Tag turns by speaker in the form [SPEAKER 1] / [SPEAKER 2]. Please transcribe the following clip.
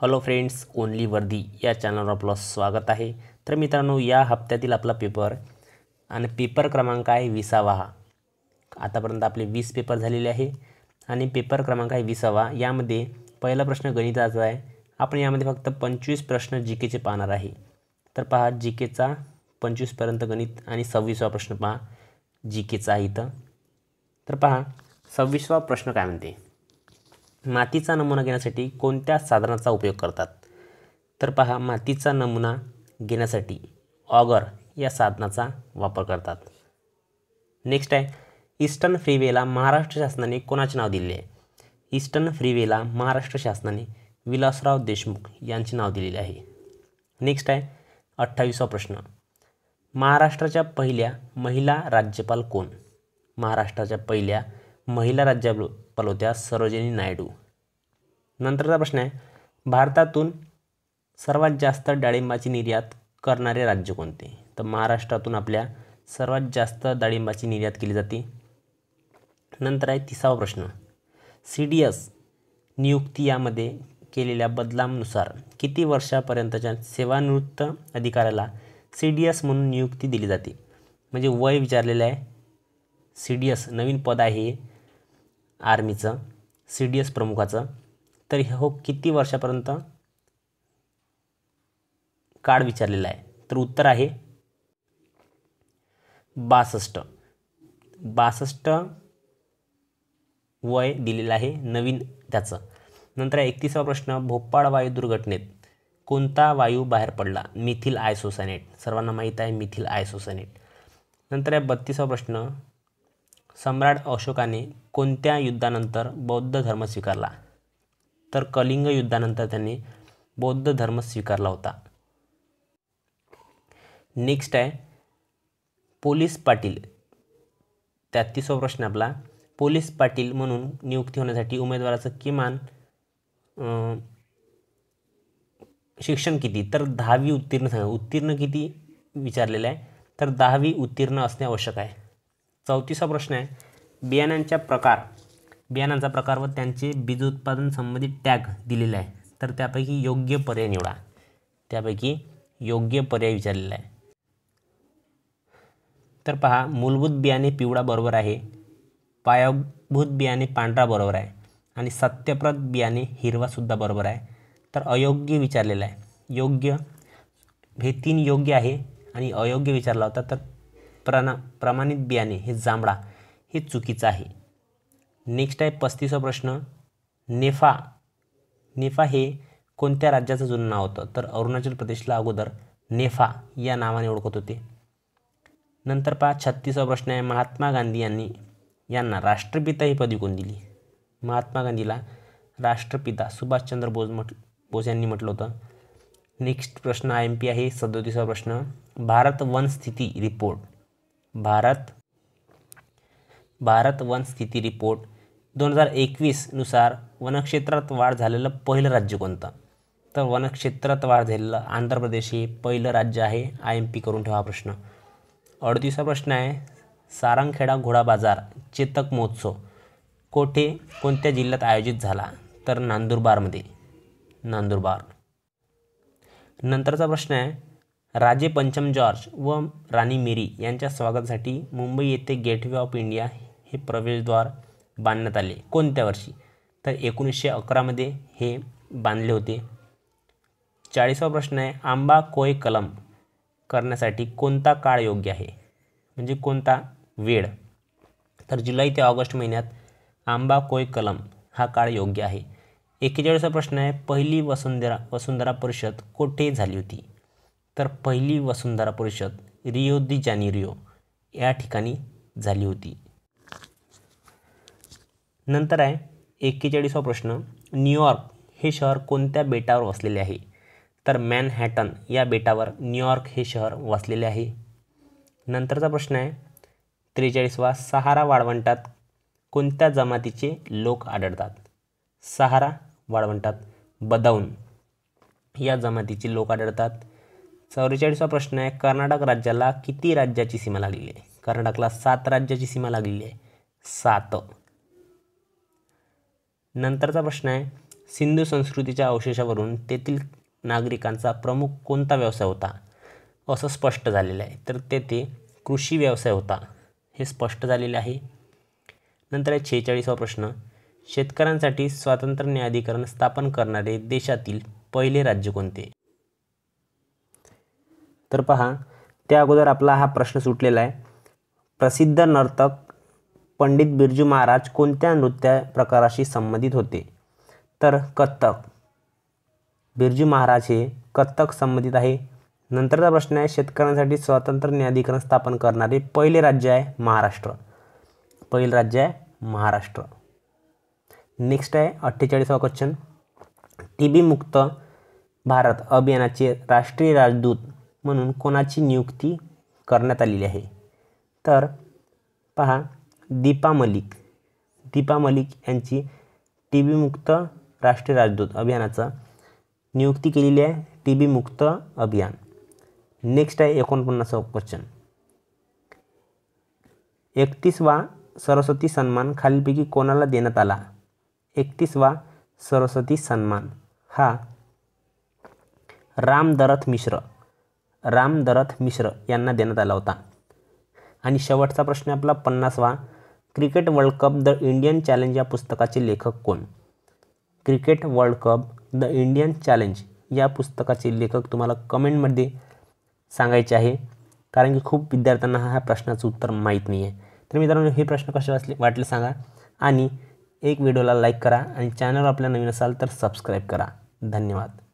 [SPEAKER 1] hello friends only वर्दी या चॅनलवर आपलं स्वागत आहे तर मित्रांनो या हप्त्यातील आपला पेपर आणि पेपर क्रमांक आहे विसावा हा आतापर्यंत आपले वीस पेपर झालेले आहे आणि पेपर क्रमांक आहे विसावा यामध्ये पहिला प्रश्न गणिताचा आहे आपण यामध्ये फक्त पंचवीस प्रश्न जी केचे पाहणार आहे तर पहा जी केचा पंचवीसपर्यंत गणित आणि सव्वीसवा प्रश्न पहा जी केचा आहे इथं तर पहा सव्वीसवा प्रश्न काय म्हणते मातीचा नमुना घेण्यासाठी कोणत्या साधनाचा उपयोग करतात तर पहा मातीचा नमुना घेण्यासाठी ऑगर या साधनाचा वापर करतात नेक्स्ट आहे ईस्टर्न फ्रीवेला महाराष्ट्र शासनाने कोणाचे नाव दिले आहे ईस्टर्न फ्रीवेला महाराष्ट्र शासनाने विलासराव देशमुख यांचे नाव दिलेले आहे नेक्स्ट आहे अठ्ठावीसवा प्रश्न महाराष्ट्राच्या पहिल्या महिला राज्यपाल कोण महाराष्ट्राच्या पहिल्या महिला राज्यपाल पलवत्या होत्या सरोजिनी नायडू नंतरचा प्रश्न आहे भारतातून सर्वात जास्त डाळिंबाची निर्यात करणारे राज्य कोणते तर महाराष्ट्रातून आपल्या सर्वात जास्त डाळिंबाची निर्यात केली जाते नंतर आहे तिसावा प्रश्न सी डी एस नियुक्ती यामध्ये केलेल्या बदलांनुसार किती वर्षापर्यंतच्या सेवानिवृत्त अधिकाऱ्याला सी डी एस म्हणून नियुक्ती दिली जाते म्हणजे वय विचारलेलं आहे सी डी एस नवीन पद आहे आर्मीचं सी डी एस प्रमुखाचं तर हो किती वर्षापर्यंत काळ विचारलेला आहे तर उत्तर आहे बासष्ट बासष्ट वय दिलेलं आहे नवीन त्याचं नंतर एकतीसावा प्रश्न भोपाळ वायू दुर्घटनेत कोणता वायू बाहेर पडला मिथिल आयसोसॅनेट सर्वांना माहीत आहे मिथिल आयसोसॅनेट नंतर आहे बत्तीसावा प्रश्न सम्राट अशोकाने कोणत्या युद्धानंतर बौद्ध धर्म स्वीकारला तर कलिंग युद्धानंतर त्यांनी बौद्ध धर्म स्वीकारला होता नेक्स्ट आहे पोलीस पाटील तिसरा प्रश्न आपला पोलीस पाटील म्हणून नियुक्ती होण्यासाठी उमेदवाराचं किमान शिक्षण किती तर दहावी उत्तीर्ण सांगा उत्तीर्ण किती विचारलेलं आहे तर दहावी उत्तीर्ण असणे आवश्यक आहे चौतीसा प्रश्न आहे बियाण्यांच्या प्रकार बियाणांचा प्रकार व त्यांचे बीज उत्पादन संबंधित टॅग दिलेला आहे तर त्यापैकी योग्य पर्याय निवडा त्यापैकी योग्य पर्याय विचारलेला आहे तर पहा मूलभूत बियाणे पिवळा बरोबर आहे पायाभूत बियाणे पांढरा बरोबर आहे आणि सत्यप्रद बियाणे हिरवासुद्धा बरोबर आहे तर अयोग्य विचारलेला आहे योग्य हे तीन योग्य आहे आणि अयोग्य विचारला होता तर प्रणा प्रमाणित बियाणे हे जांभळा हे चुकीचं आहे नेक्स्ट आहे पस्तीसवा प्रश्न नेफा नेफा हे कोणत्या राज्याचं जुनं नाव होतं तर अरुणाचल प्रदेशला अगोदर नेफा या नावाने ओळखत होते नंतर पहा छत्तीसवा प्रश्न आहे महात्मा गांधी यांनी यांना राष्ट्रपिता ही पदवी कोण दिली महात्मा गांधीला राष्ट्रपिता सुभाषचंद्र बोस म्हट बोस यांनी म्हटलं होतं नेक्स्ट प्रश्न आय एम पी आहे सदोतीसवा प्रश्न भारत वन स्थिती रिपोर्ट भारत भारत वन स्थिती रिपोर्ट दोन हजार एकवीसनुसार वनक्षेत्रात वाढ झालेलं पहिलं राज्य कोणतं तर वनक्षेत्रात वाढ झालेलं आंध्र प्रदेश हे पहिलं राज्य आहे आय एम पी करून ठेवा प्रश्न अडतीसा प्रश्न आहे सारंगखेडा घोडा बाजार चेतक महोत्सव कोठे कोणत्या जिल्ह्यात आयोजित झाला तर नांदुरबारमध्ये नांदुरबार नंतरचा प्रश्न आहे राजे पंचम जॉर्ज व राणी मेरी यांच्या स्वागतासाठी मुंबई येथे गेटवे ऑफ इंडिया हे प्रवेशद्वार बांधण्यात आले कोणत्या वर्षी तर एकोणीसशे अकरामध्ये हे बांधले होते चाळीसावा प्रश्न आहे आंबा कोय कलम करण्यासाठी कोणता काळ योग्य आहे म्हणजे कोणता वेळ तर जुलै ते ऑगस्ट महिन्यात आंबा कोय कलम हा काळ योग्य आहे एकेचाळीसचा प्रश्न आहे पहिली वसुंधरा वसुंधरा परिषद कोठे झाली होती तर पहिली वसुंधरा परिषद रिओ दी जानेरिओ या ठिकाणी झाली होती नंतर आहे एक्केचाळीसवा प्रश्न न्यूयॉर्क हे शहर कोणत्या बेटावर वसलेले आहे तर मॅनहॅटन या बेटावर न्यूयॉर्क हे शहर वसलेले आहे नंतरचा प्रश्न आहे त्रेचाळीसवा सहारा वाळवंटात कोणत्या जमातीचे लोक आढळतात सहारा वाळवंटात बदाऊन या जमातीचे लोक आढळतात चौवेचाळीसवा प्रश्न आहे कर्नाटक राज्याला किती राज्याची सीमा लागलेली आहे कर्नाटकला सात राज्याची सीमा लागलेली आहे सात नंतरचा प्रश्न आहे सिंधू संस्कृतीच्या अवशेषावरून तेथील नागरिकांचा प्रमुख कोणता व्यवसाय होता असं स्पष्ट झालेलं आहे तर तेथे कृषी व्यवसाय होता हे स्पष्ट झालेले आहे नंतर आहे शेहेचाळीसावा प्रश्न शेतकऱ्यांसाठी स्वातंत्र्य न्यायाधिकरण स्थापन करणारे देशातील पहिले राज्य कोणते तर पहा त्या अगोदर आपला हा प्रश्न सुटलेला आहे प्रसिद्ध नर्तक पंडित बिरजू महाराज कोणत्या नृत्य प्रकाराशी संबंधित होते तर कथ्थक बिरजू महाराज हे कथ्थक संबंधित आहे नंतरचा प्रश्न आहे शेतकऱ्यांसाठी स्वतंत्र न्यायाधिकरण स्थापन करणारे पहिले राज्य आहे महाराष्ट्र पहिलं राज्य आहे महाराष्ट्र नेक्स्ट आहे अठ्ठेचाळीसवा क्वेश्चन टी बी मुक्त भारत अभियानाचे राष्ट्रीय राजदूत म्हणून कोणाची नियुक्ती करण्यात आलेली आहे तर पहा दीपा मलिक दीपा मलिक यांची टी बीमुक्त राष्ट्रीय राजदूत अभियानाचा नियुक्ती केलेली आहे टी बीमुक्त अभियान नेक्स्ट आहे एकोणपन्नासा क्वेश्चन एकतीसवा सरस्वती सन्मान खालीलपैकी कोणाला देण्यात आला एकतीसवा सरस्वती सन्मान हा राम दरथ मिश्र राम दरथ मिश्र यांना देण्यात आला होता आणि शेवटचा प्रश्न आपला पन्नासवा cricket world cup the Indian challenge या पुस्तकाचे लेखक कोण cricket world cup the Indian challenge या पुस्तकाचे लेखक तुम्हाला कमेंटमध्ये सांगायचे आहे कारण की खूप विद्यार्थ्यांना ह्या प्रश्नाचं उत्तर माहीत नाही आहे तर मित्रांनो हे प्रश्न कसे वाचले वाटले सांगा आणि एक व्हिडिओला लाईक करा आणि चॅनल आपल्या नवीन असाल तर सबस्क्राईब करा धन्यवाद